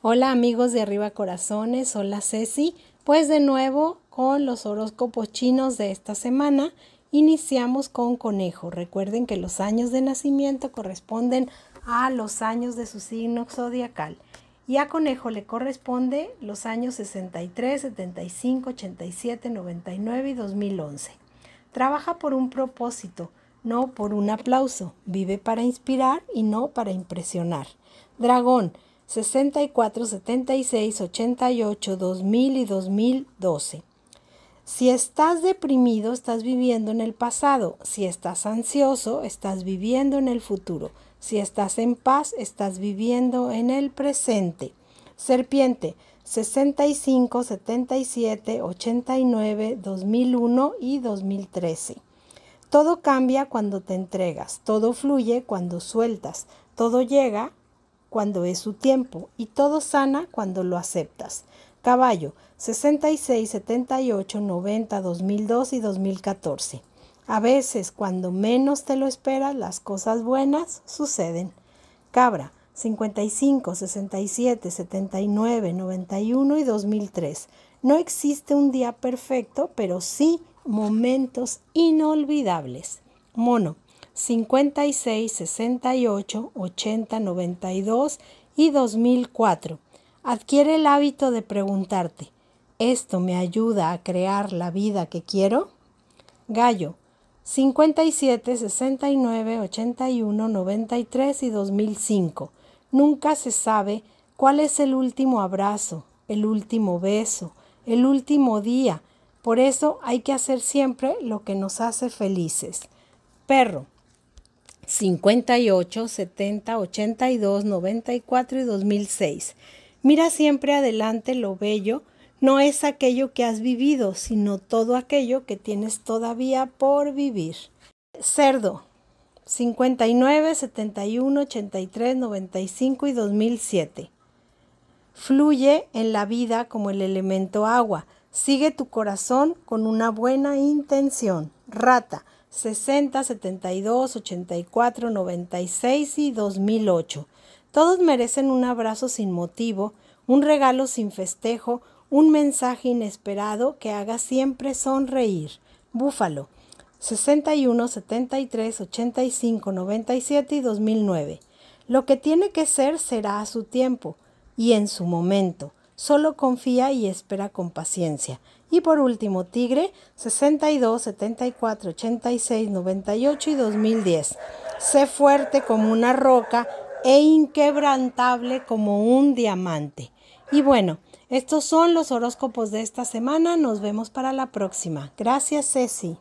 Hola amigos de Arriba Corazones, hola Ceci. Pues de nuevo con los horóscopos chinos de esta semana iniciamos con conejo. Recuerden que los años de nacimiento corresponden a los años de su signo zodiacal. Y a conejo le corresponde los años 63, 75, 87, 99 y 2011. Trabaja por un propósito, no por un aplauso. Vive para inspirar y no para impresionar. Dragón. 64, 76, 88, 2000 y 2012. Si estás deprimido, estás viviendo en el pasado. Si estás ansioso, estás viviendo en el futuro. Si estás en paz, estás viviendo en el presente. Serpiente 65, 77, 89, 2001 y 2013. Todo cambia cuando te entregas, todo fluye cuando sueltas, todo llega cuando es su tiempo y todo sana cuando lo aceptas. Caballo 66, 78, 90, 2002 y 2014. A veces, cuando menos te lo esperas, las cosas buenas suceden. Cabra 55, 67, 79, 91 y 2003. No existe un día perfecto, pero sí momentos inolvidables. Mono 56, 68, 80, 92 y 2004. Adquiere el hábito de preguntarte, ¿esto me ayuda a crear la vida que quiero? Gallo, 57, 69, 81, 93 y 2005. Nunca se sabe cuál es el último abrazo, el último beso, el último día. Por eso hay que hacer siempre lo que nos hace felices. Perro, 58, 70, 82, 94 y 2006. Mira siempre adelante lo bello, no es aquello que has vivido, sino todo aquello que tienes todavía por vivir. Cerdo, 59, 71, 83, 95 y 2007. Fluye en la vida como el elemento agua. Sigue tu corazón con una buena intención. Rata, 60, 72, 84, 96 y 2008. Todos merecen un abrazo sin motivo, un regalo sin festejo, un mensaje inesperado que haga siempre sonreír. Búfalo. 61, 73, 85, 97 y 2009. Lo que tiene que ser será a su tiempo y en su momento solo confía y espera con paciencia. Y por último, Tigre 62, 74, 86, 98 y 2010. Sé fuerte como una roca e inquebrantable como un diamante. Y bueno, estos son los horóscopos de esta semana. Nos vemos para la próxima. Gracias, Ceci.